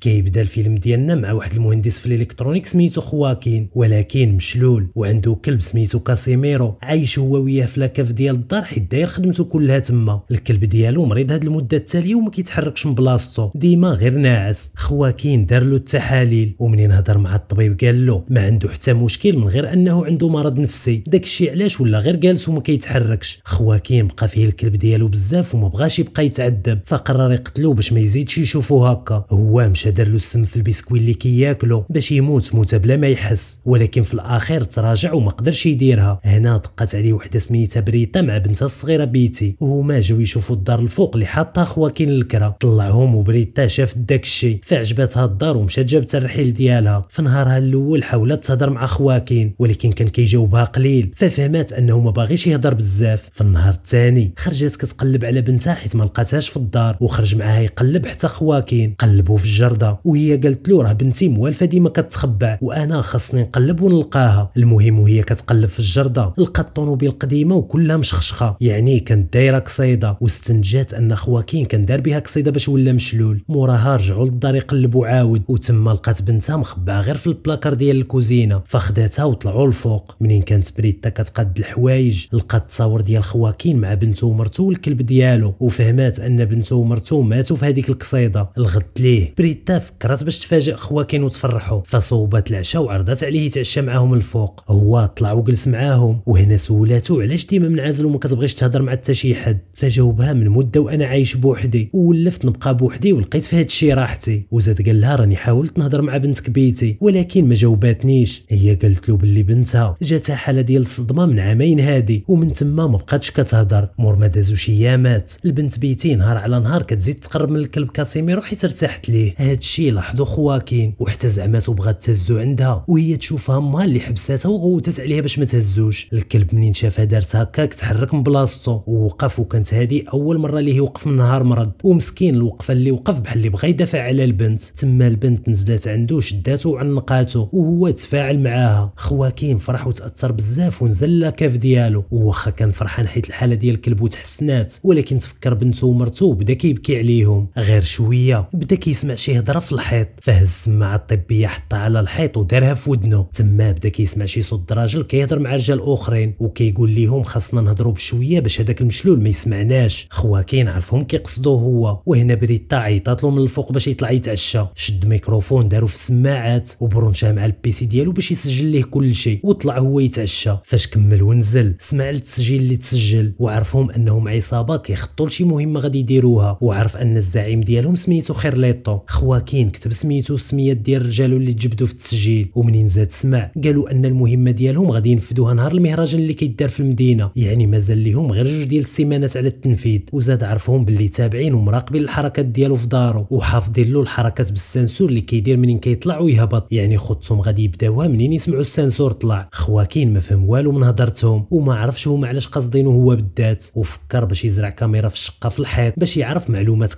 كيبدا الفيلم ديالنا مع واحد المهندس في الالكترونيك سميتو خواكين ولكن مشلول وعنده كلب سميتو كاسيميرو عايش هو وياه في لاكاف ديال الدار حيت داير خدمته كلها تما الكلب ديالو مريض هاد المده التاليه وما كيتحركش من بلاصتو ديما غير ناعس خواكين دار له التحاليل ومنين هضر مع الطبيب قال له ما عنده حتى مشكل من غير انه عنده مرض نفسي داكشي علاش ولا غير جالس وما كيتحركش خواكين بقى فيه الكلب ديالو بزاف وما بغاش يبقى يتعذب فقرر يقتلو باش ما يزيدش يشوفو هكا هو مشى دار له السم في البسكويت اللي كياكلو باش يموت موته بلا ما يحس ولكن في الاخير تراجع وما قدرش يديرها هنا دقت عليه وحده سميتها بريتا مع بنتها الصغيره بيتي وهما جاو يشوفوا الدار الفوق اللي حاطها خواكين الكرا طلعهم وبريتا شافت داك الشيء فعجبتها الدار ومشات جابت الرحيل ديالها في نهارها الاول حاولت تهضر مع خواكين ولكن كان كيجاوبها قليل ففهمات انه ما باغيش يهضر بزاف في النهار الثاني خرجت كتقلب على بنتها حيت ما لقاتهاش في الدار وخرج معاها يقلب حتى خواكين قلبوا في الجر خالده وهي قالت له راه بنتي موالفه ديما كتخبع وانا خاصني نقلب ونلقاها المهم وهي كتقلب في الجرده لقات الطوموبيل قديمه وكلها مشخشخه يعني كانت دايره قصيده واستنتجات ان خواكين كان دار بها قصيده باش ولا مشلول موراها رجعوا للدار يقلبوا عاود وتما لقات بنتها مخبعه غير في البلاكار ديال الكوزينه فخداتها وطلعوا الفوق منين كانت بريتا كتقاد الحوايج لقات التصاور ديال خواكين مع بنته ومرته والكلب ديالو وفهمات ان بنته ومرته ماتوا في هذيك القصيده الغد ليه بريتا حتى فكرت باش تفاجئ خواكين وتفرحو فصوبات العشاء وعرضت عليه يتعشى معاهم الفوق هو طلع وجلس معاهم وهنا سولاتو علاش ديما منعزل وما كتبغيش تهضر مع حتى شي حد فجاوبها من مده وانا عايش بوحدي ولفت نبقى بوحدي ولقيت في هادشي راحتي وزاد قال لها راني حاولت نهضر مع بنتك بيتي ولكن ما جاوباتنيش هي قالت له باللي بنتها جاتها حاله ديال الصدمه من عامين هادي ومن تما ما بقاتش كتهضر مور ما دازو شي يامات البنت بيتي نهار على نهار كتزيد تقرب من الكلب كاسيميرو حيت ارتاحت ليه هادشي لاحظو خواكين وحتى زعماتو بغات تهزو عندها وهي تشوفها ما اللي حبساتها وغوتات عليها باش ما تهزوش الكلب منين شافها دارت هكاك تحرك من بلاصتو ووقف وكانت هادي اول مره ليه يوقف من نهار مرض ومسكين الوقفه اللي وقف بحال اللي بغى يدافع على البنت تما البنت نزلت عنده شداته وعنقاتو وهو تفاعل معاها خواكين فرح وتاثر بزاف ونزل لها كاف ديالو وواخا كان فرحان حيت الحاله ديال الكلب وتحسنات ولكن تفكر بنته ومرته وبدا كيبكي عليهم غير شويه بدا كيسمع شي الهضره في الحيط فهز السماعه الطبيه حطها على الحيط ودارها في ودنه تما بدا كيسمع شي صوت راجل كيهضر مع رجال اخرين وكيقول ليهم خاصنا نهضروا بشويه باش هذاك المشلول ما يسمعناش خواكين عرفهم كيقصدوا هو وهنا بريتا عيطات له من الفوق باش يطلع يتعشى شد ميكروفون دارو في السماعات وبرونشاه مع البيسي ديالو باش يسجل ليه كل شيء وطلع هو يتعشى فاش كمل ونزل سمع التسجيل اللي تسجل وعرفهم انهم عصابه كيخطوا لشي مهمه غادي يديروها وعرف ان الزعيم ديالهم سميتو خيرليطو خوا الباكين كتب سميتو السميات ديال رجالو اللي تجبدوا في التسجيل ومنين زاد سمع قالوا ان المهمه ديالهم غادي ينفذوها نهار المهرجان اللي كيدار في المدينه يعني مازال ليهم غير جوج ديال السيمانات على التنفيذ وزاد عرفهم باللي تابعين ومراقبين الحركات ديالو في دارو وحافظين له الحركات بالسنسور اللي كيدير منين كيطلع ويهبط يعني خطهم غادي يبداوها منين يسمعوا السنسور طلع خواكين ما فهم والو من هضرتهم وما عرفش هما علاش قاصدينو هو بالذات وفكر باش يزرع كاميرا في الشقه في الحيط باش يعرف معلومات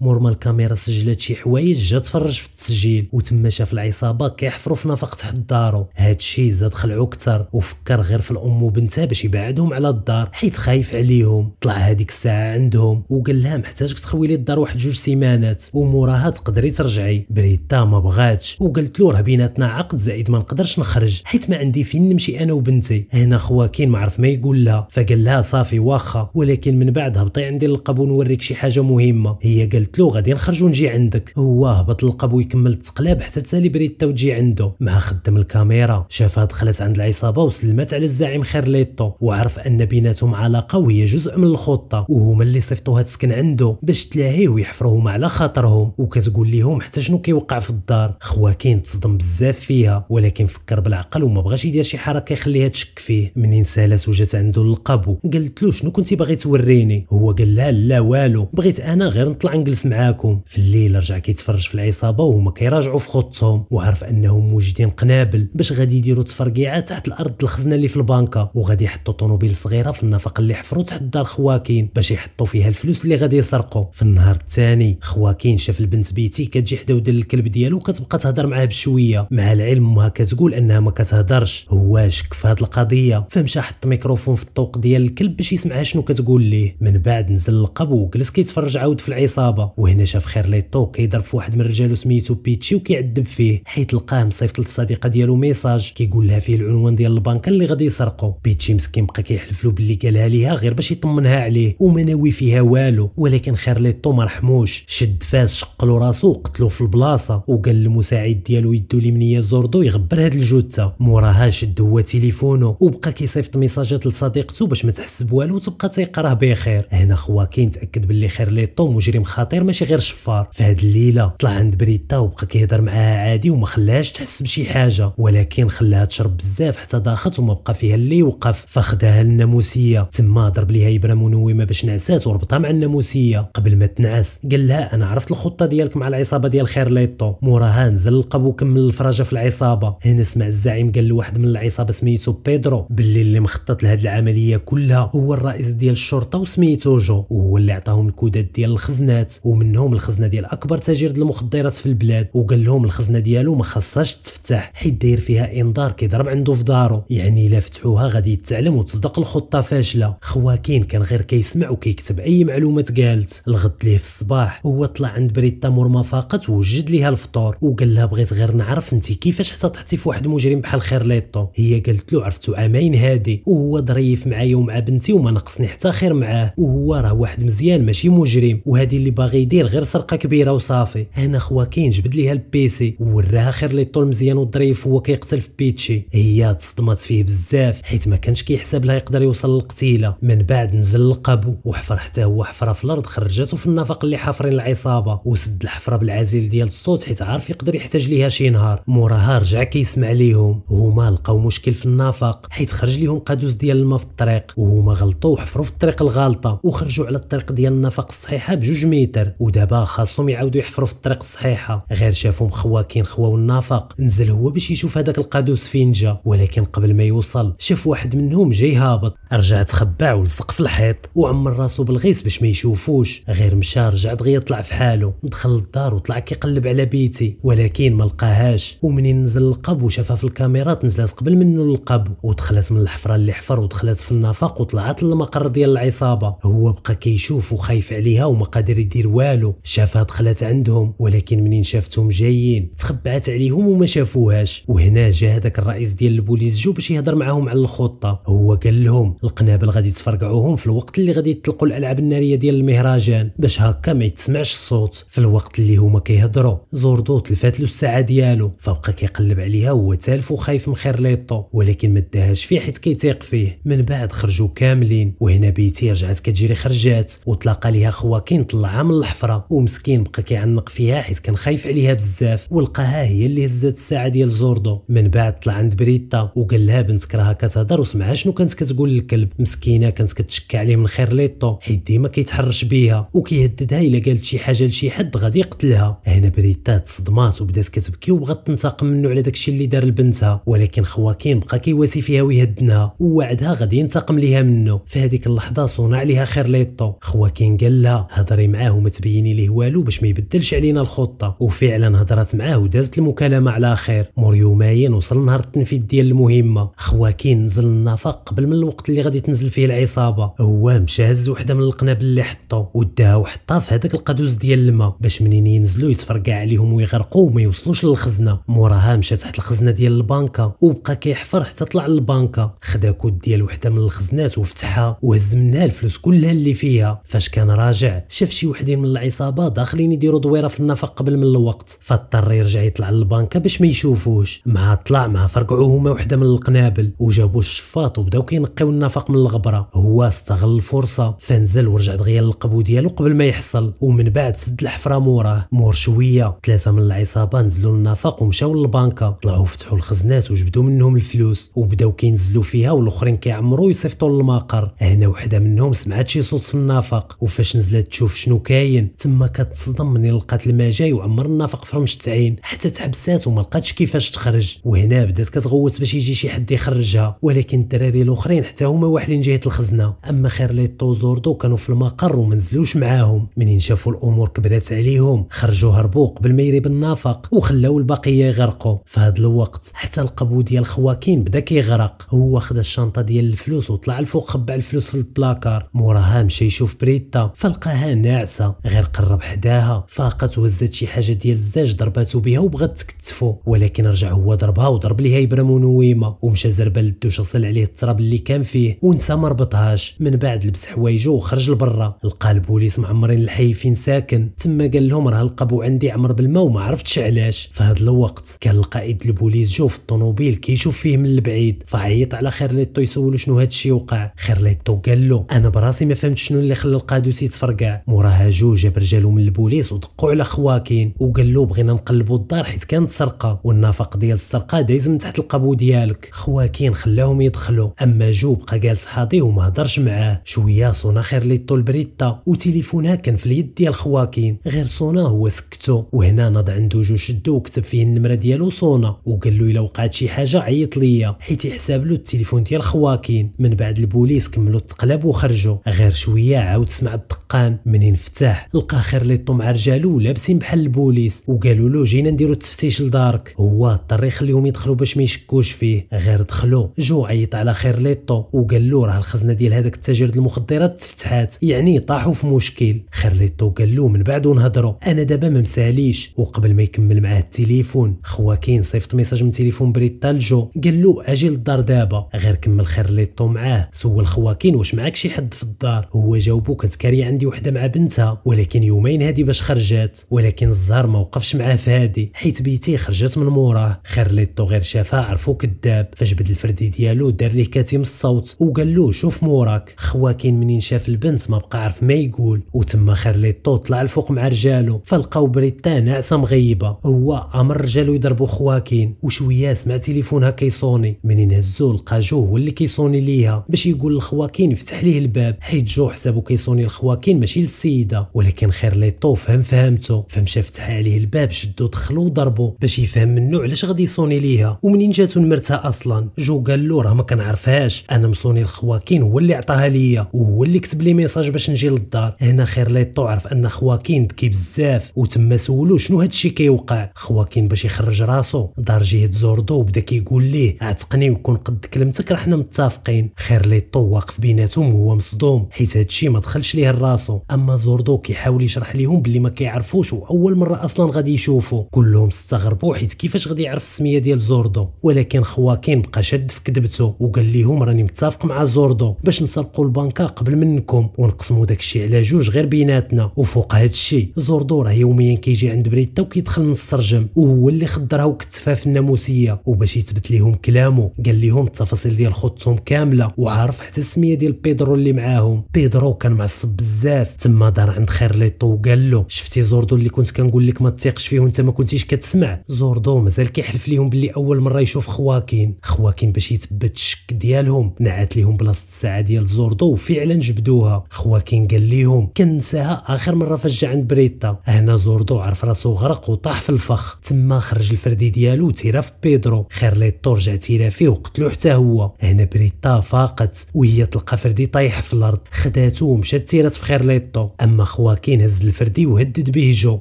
مور ما الكاميرا سجلت شي حوايج جا تفرج في التسجيل وتما شاف العصابه كيحفروا في نفق تحت دارو هادشي زاد خلعو اكثر وفكر غير في الام وبنتها باش يبعدهم على الدار حيت خايف عليهم طلع هذيك الساعه عندهم وقال لها محتاجك تخوي لي الدار واحد جوج سيمانات وموراها تقدري ترجعي بريتا ما بغاتش وقالت له راه بيناتنا عقد زائد ما نقدرش نخرج حيت ما عندي فين نمشي انا وبنتي هنا خواكين ما عرف ما يقول لها فقال لها صافي واخا ولكن من بعد هبطي عندي للقبو نوريك شي حاجه مهمه هي قالت له غادي نخرج ونجي عندك هو هو هبط للقبو يكمل التقلاب حتى بريد وتجي عنده مع خدم الكاميرا شافها دخلت عند العصابه وسلمت على الزعيم خير ليطو وعرف ان بيناتهم علاقه وهي جزء من الخطه وهما اللي صيفطوها تسكن عنده باش تلاهيه ويحفروهم على خاطرهم وكتقول لهم حتى شنو كيوقع في الدار خواكين تصدم بزاف فيها ولكن فكر بالعقل وما بغاش يدير شي حركه يخليها تشك فيه منين سالات وجات عنده للقبو قالت له شنو كنتي باغي توريني هو قال لا لا والو بغيت انا غير نطلع نجلس معاكم في الليل رجع كيتفرج تخرج في العصابه وهما كيراجعوا في خطهم وعرف انهم موجدين قنابل باش غادي يديروا تفرقيعه تحت الارض الخزنه اللي في البنكه وغادي يحطوا طوموبيل صغيره في النفق اللي حفروا تحت دار خواكين باش يحطوا فيها الفلوس اللي غادي يسرقوا في النهار الثاني خواكين شاف البنت بيتي كتجي حدا ودل الكلب ديالو وكتبقى تهضر معاه بشويه مع العلم امها كتقول انها ما كتهضرش هو شك في هذه القضيه فمشى حط ميكروفون في الطوق ديال الكلب باش يسمعها شنو كتقول ليه من بعد نزل القبو وجلس كيتفرج عاود في العصابه وهنا شاف خير ليطو كيضرب في واحد من الرجال سميتو بيتشي وكيعذب فيه حيت لقاه مصيفط للصديقه ديالو ميساج كيقول لها فيه العنوان ديال البنكه اللي غادي يسرقو بيتشي مسكين بقى كيحلف له باللي قالها ليها غير باش يطمنها عليه وما ناوي فيها والو ولكن خير ليطو ما رحموش شد فاس شقلو راسو وقتلو في البلاصه وقال للمساعد ديالو يدو اليمنيه زوردو يغبر هاد الجثه موراها شد هو تليفونه وبقى كيصيفط ميساجات لصديقته باش ما تحس بوالو وتبقى تيقراه بخير هنا خواكين تاكد باللي خير ليطو مجرم خطير ماشي غير شفار فهاد الليله طلع عند بريتا وبقى كيهضر معاها عادي وما خلاهاش تحس بشي حاجه ولكن خلاها تشرب بزاف حتى ضاخت وما بقى فيها اللي يوقف فخداها الناموسيه تما ضرب ليها ابره منومه باش نعسات وربطها مع الناموسيه قبل ما تنعس قال لها انا عرفت الخطه ديالك مع العصابه ديال خير ليطو موراها نزل القب وكمل الفراجه في العصابه هنا سمع الزعيم قال لواحد من العصابه سميتو بيدرو باللي اللي مخطط لهاد العمليه كلها هو الرئيس ديال الشرطه وسميتو جو وهو اللي عطاهم الكودات ديال الخزنات ومنهم الخزنه ديال اكبر تاجر المخدرات في البلاد وقال لهم الخزنه ديالو ما خاصهاش تفتح حيت داير فيها انذار كيضرب عنده في دارو يعني الا فتحوها غادي يتعلم وتصدق الخطه فاشله خواكين كان غير كيسمع وكيكتب اي معلومات قالت الغد ليه في الصباح هو طلع عند بريتا مور ما فاقت وجد ليها الفطور وقال لها بغيت غير نعرف انت كيفاش طحتي في واحد مجرم بحال خير ليطو هي قالت له عرفتو عامين هادي وهو ظريف معايا ومع بنتي وما نقصني حتى خير معاه وهو راه واحد مزيان ماشي مجرم وهادي اللي باغي يدير غير سرقه كبيره وصافي هنا خواكين جبد ليها البيسي ووراها خير لي طول مزيان وظريف هو كيقتل في بيتشي هي تصدمات فيه بزاف حيت ما كانش كيحسب لها يقدر يوصل للقتيله من بعد نزل القبو وحفر حتى هو حفره في الارض خرجته في النفق اللي حافرين العصابه وسد الحفره بالعزيل ديال الصوت حيت عارف يقدر يحتاج ليها شي نهار موراها رجع كيسمع ليهم هما لقاو مشكل في النفق حيت خرج ليهم قادوس ديال الماء في الطريق وهما غلطوا وحفروا في الطريق الغالطه وخرجوا على الطريق ديال النفق الصحيحه بجوج متر ودابا خاصهم يعاودوا يحفروا في الطريق الصحيحه غير شافهم كين خواو النافق نزل هو باش يشوف هذاك القادوس فين جا ولكن قبل ما يوصل شاف واحد منهم جاي هابط رجع تخبع ولصق في الحيط وعمر راسو بالغيس باش ما يشوفوش غير مشى رجع دغيا طلع في حاله دخل للدار وطلع كيقلب على بيتي ولكن ما لقاهاش ومنين نزل القب وشافها في الكاميرات نزلت قبل منه للقب ودخلت من الحفره اللي حفر ودخلت في النفق وطلعت للمقر ديال العصابه هو بقى كيشوف وخايف عليها وما قادر يدير والو شافها دخلت عندهم ولكن منين شافتهم جايين تخبعت عليهم وما شافوهاش وهنا جا هذاك الرئيس ديال البوليس جو باش يهضر معاهم على الخطه هو قال لهم القنابل غادي تفرقعوهم في الوقت اللي غادي يطلقوا الالعاب الناريه ديال المهرجان باش هكا ما يتسمعش الصوت في الوقت اللي هما كيهضروا زوردو تلفات له الساعه ديالو فبقى كيقلب عليها وهو تالف وخايف من خير ليطو ولكن ما داهاش فيه حيت كيتيق فيه من بعد خرجوا كاملين وهنا بيتي رجعت كتجري خرجات وتلاقى ليها خواكين طلعها من الحفره ومسكين بقى كيعنق فيها حيت كان خايف عليها بزاف ولقاها هي اللي هزات الساعه ديال زوردو من بعد طلع عند بريتا وقال لها بنت راها كتهضر وسمعها شنو كانت كتقول للكلب مسكينه كانت كتشكى عليه من خير ليطو حيت ديما كيتحرش بيها وكيهددها الا قالت شي حاجه لشي حد غادي يقتلها هنا بريتا تصدمات وبدات كتبكي وبغات تنتقم منه على داكشي اللي دار لبنتها ولكن خواكين بقى كيواسي فيها ويهدنها ووعدها غادي ينتقم ليها منه في هذيك اللحظه صنع عليها خير ليطو خواكين قال لها هضري معاه وما تبيني ليه والو باش ما يبدلش عليه علينا الخطه وفعلا هضرات معاه ودازت المكالمه على خير مور يومين وصل نهار التنفيذ ديال المهمه خواكين نزل النفق قبل من الوقت اللي غادي تنزل فيه العصابه هو مشى هز وحده من القنابل اللي حطو وداها وحطها في هذاك القادوس ديال الماء باش منين ينزلوا يتفرقع عليهم ويغرقوا وما يوصلوش للخزنه موراها مشى تحت الخزنه ديال البنكه وبقى كيحفر حتى طلع للبنكه خدا كود ديال وحده من الخزنات وفتحها وهز منها الفلوس كلها اللي فيها فاش كان راجع شاف شي وحدين من العصابه داخلين يديروا دويره في في النفق قبل من الوقت فاضطر يرجع يطلع للبنكة باش ما يشوفوش مع طلع مع فرقعوه هما وحده من القنابل وجابوا الشفاط وبداو كينقيو النفق من الغبره هو استغل الفرصه فنزل ورجع دغيا للقبو ديالو قبل ما يحصل ومن بعد سد الحفره موراه مور شويه ثلاثه من العصابه نزلوا للنفق ومشاو للبنكه طلعوا فتحوا الخزنات وجبدوا منهم الفلوس وبداو كينزلوا فيها والاخرين كيعمروا ويصيفطوا للمقر هنا وحده منهم سمعت شي صوت في النفق وفاش نزلت تشوف شنو كاين تما كتصدم من لقات المجاي النفق في رمش التعين حتى تحبسات وما لقاتش كيفاش تخرج وهنا بدات كتغوت باش يجي شي حد يخرجها ولكن الدراري الاخرين حتى هما واحدين جهه الخزنه اما خير خيرليت وزوردو كانوا في المقر وما نزلوش معاهم منين شافوا الامور كبرات عليهم خرجوا هربوا قبل ما يريب النفق وخلاو البقيه يغرقوا في هذا الوقت حتى القبو ديال خواكين بدا كيغرق هو خد الشنطه ديال الفلوس وطلع الفوق خبع الفلوس في البلاكار موراها مشى يشوف بريتا فلقاها ناعسه غير قرب حداها فاقت ضرباتو هزات شي حاجه ديال الزاج ضرباتو بها وبغات تكتفو ولكن رجع هو ضربها وضرب ليها ابره منويمه ومشى زربا للدوش غسل عليه التراب اللي كان فيه ونسى ما ربطهاش من بعد لبس حوايجو وخرج لبرا لقى البوليس معمرين الحي فين ساكن تما قال لهم راه القبو عندي عمر بالما وما عرفتش علاش في هذا الوقت كان القائد البوليس جو في الطوموبيل كيشوف فيه من البعيد فعيط على خير ليطو يسولو شنو هادشي الشيء وقع خير ليطو قال له انا براسي ما فهمت شنو اللي خلى القادوس يتفرقع موراها جو جاب رجالو من البوليس ودقوا على خواكين وقال له بغينا نقلبوا الدار حيت كانت سرقه والنفق ديال السرقه دايز من تحت القبو ديالك خواكين خلاهم يدخلوا اما جو بقى جالس حاضي وما هضرش معاه شويه صونا خير لي طول بريتا وتليفونها كان في اليد ديال خواكين غير صونا هو سكتو وهنا نض عنده جو شدو وكتب فيه النمره ديالو صونا وقال له الا وقعت شي حاجه عيط ليا حيت يحسب له التليفون ديال خواكين من بعد البوليس كملوا التقلب وخرجوا غير شويه عاود سمع الدقان منين فتح لقى خير لي مع رجالو ولا لابسين بحال البوليس وقالوا له جينا نديرو التفتيش لدارك هو اضطر يخليهم يدخلوا باش ما يشكوش فيه غير دخلوا جو عيط على خير ليطو وقال له راه الخزنه ديال هذاك التاجر المخدرات تفتحات يعني طاحوا في مشكل خير ليطو قال له من بعد ونهضروا انا دابا ما مساليش وقبل ما يكمل معاه التليفون خواكين صيفط ميساج من تليفون بريتا لجو قال له اجي للدار دابا غير كمل خير ليطو معاه سول خواكين واش معاك شي حد في الدار هو جاوبو كانت كاري عندي وحده مع بنتها ولكن يومين هادي باش خرجات ولكن الزهر ما وقفش معاه في هادي حيت بيتي خرجت من موراه خير خيرليتو غير شافها عرفو كذاب فاش بدل الفردي ديالو دار ليه كاتم الصوت وقال له شوف موراك خواكين منين شاف البنت ما بقى عارف ما يقول وتما خيرليتو طلع الفوق مع رجالو فلقاو بريتا ناعسه مغيبه هو امر رجالو يضربو خواكين وشويه سمع تليفونها كيصوني منين هزو لقى جو هو اللي كيصوني ليها باش يقول لخواكين يفتح ليه الباب حيت جو حسابو كيصوني لخواكين ماشي للسيده ولكن خير خيرليتو فهم فهمت ديالته فمشى فتح عليه الباب شدو دخلو وضربو باش يفهم منو علاش غادي يصوني ليها ومنين جاتو مرتها اصلا جو قال له راه ما كنعرفهاش انا مصوني لخواكين هو اللي عطاها ليا وهو اللي كتب لي ميساج باش نجي للدار هنا خير ليطو عرف ان خواكين بكي بزاف وتما سولو شنو هادشي كيوقع خواكين باش يخرج راسو دار جهه زوردو وبدا كيقول ليه اعتقني وكون قد كلمتك راه حنا متفقين خير ليطو واقف بيناتهم وهو مصدوم حيت هادشي ما دخلش ليه لراسو اما زوردو كيحاول يشرح ليهم بلي ما كيعرفو يعرفوش واول مره اصلا غادي يشوفو كلهم استغربوا حيت كيفاش غادي يعرف السميه ديال زوردو ولكن خواكين بقى شاد في كذبته وقال لهم راني متفق مع زوردو باش نسرقوا البنكه قبل منكم ونقسموا داكشي على جوج غير بيناتنا وفوق هادشي زوردو راه يوميا كيجي عند بريتا وكيدخل نسترجم وهو اللي خدرها وكتفها في الناموسيه وباش يثبت لهم كلامه قال لهم التفاصيل ديال خطتهم كامله وعارف حتى السميه ديال بيدرو اللي معاهم بيدرو كان معصب بزاف تما دار عند خير ليطو وقال له شفتي زوردو زوردو اللي كنت كنقول لك ما تثقش فيه وانت ما كنتيش كتسمع زوردو مازال كيحلف ليهم باللي اول مره يشوف خواكين خواكين باش يتبت الشك ديالهم نعت ليهم بلاصه الساعه ديال زوردو وفعلا جبدوها خواكين قال ليهم كنساها اخر مره فاش جا عند بريتا هنا زوردو عرف راسو غرق وطاح في الفخ تما خرج الفردي ديالو تيرا في بيدرو خير ليطو رجع تيرا فيه وقتلو حتى هو هنا بريتا فاقت وهي تلقى فردي طايح في الارض خداتو ومشات تيرات في خير ليطو اما خواكين هز الفردي وهدد به جو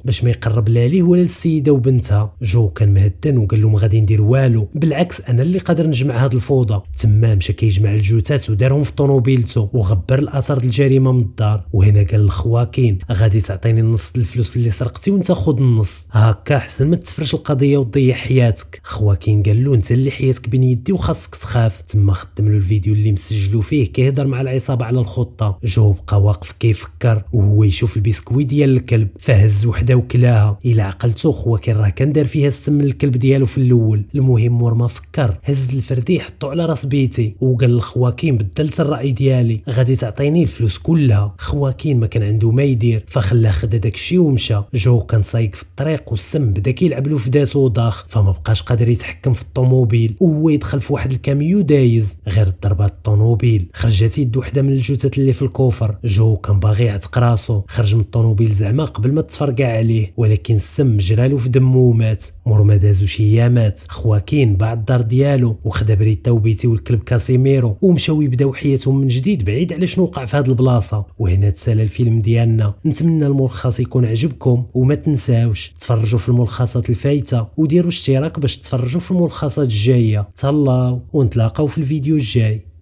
باش ما يقرب لا ليه ولا للسيده وبنتها جو كان مهدن وقال لهم غادي ندير والو بالعكس انا اللي قادر نجمع هاد الفوضى تما مشى كيجمع الجثث ودارهم في طوموبيلته وغبر الاثار الجريمه من الدار وهنا قال لخواكين غادي تعطيني نص الفلوس اللي سرقتي وانت خذ النص هكا احسن ما تفرش القضيه وتضيع حياتك خواكين قال له انت اللي حياتك بين يدي وخاصك تخاف تما خدم له الفيديو اللي مسجلو فيه كيهضر مع العصابه على الخطه جو بقى واقف كيفكر وهو يشوف البسكوي ديال الكلب فهز وحده وكلاها الى عقلتو خوا كان راه كان دار فيها السم الكلب ديالو في الاول المهم مور ما فكر هز الفردي حطو على راس بيتي وقال لخواكين بدلت الراي ديالي غادي تعطيني الفلوس كلها خواكين ما كان عنده ما يدير خد خدا داكشي ومشى جو كان سايق في الطريق والسم بدا كيلعب له في داتو وضاخ فما بقاش قادر يتحكم في الطوموبيل وهو يدخل في واحد الكاميو دايز غير ضربات الطوموبيل خرجت يد وحده من الجثث اللي في الكوفر جو كان باغي يعتق راسو خرج من الطوموبيل زعما قبل ما تفرق كاع عليه ولكن السم جرالو في دمو ومات مور ما دازو شي ايامات خواكين بعد الدار ديالو وخدا بريتا وبيتي والكلب كاسيميرو ومشاو يبداو حياتهم من جديد بعيد على شنو وقع في هاد البلاصه وهنا تسالى الفيلم ديالنا نتمنى الملخص يكون عجبكم وما تنساوش تفرجوا في الملخصات الفايته وديروا اشتراك باش تفرجوا في الملخصات الجايه تهلاو ونتلاقاو في الفيديو الجاي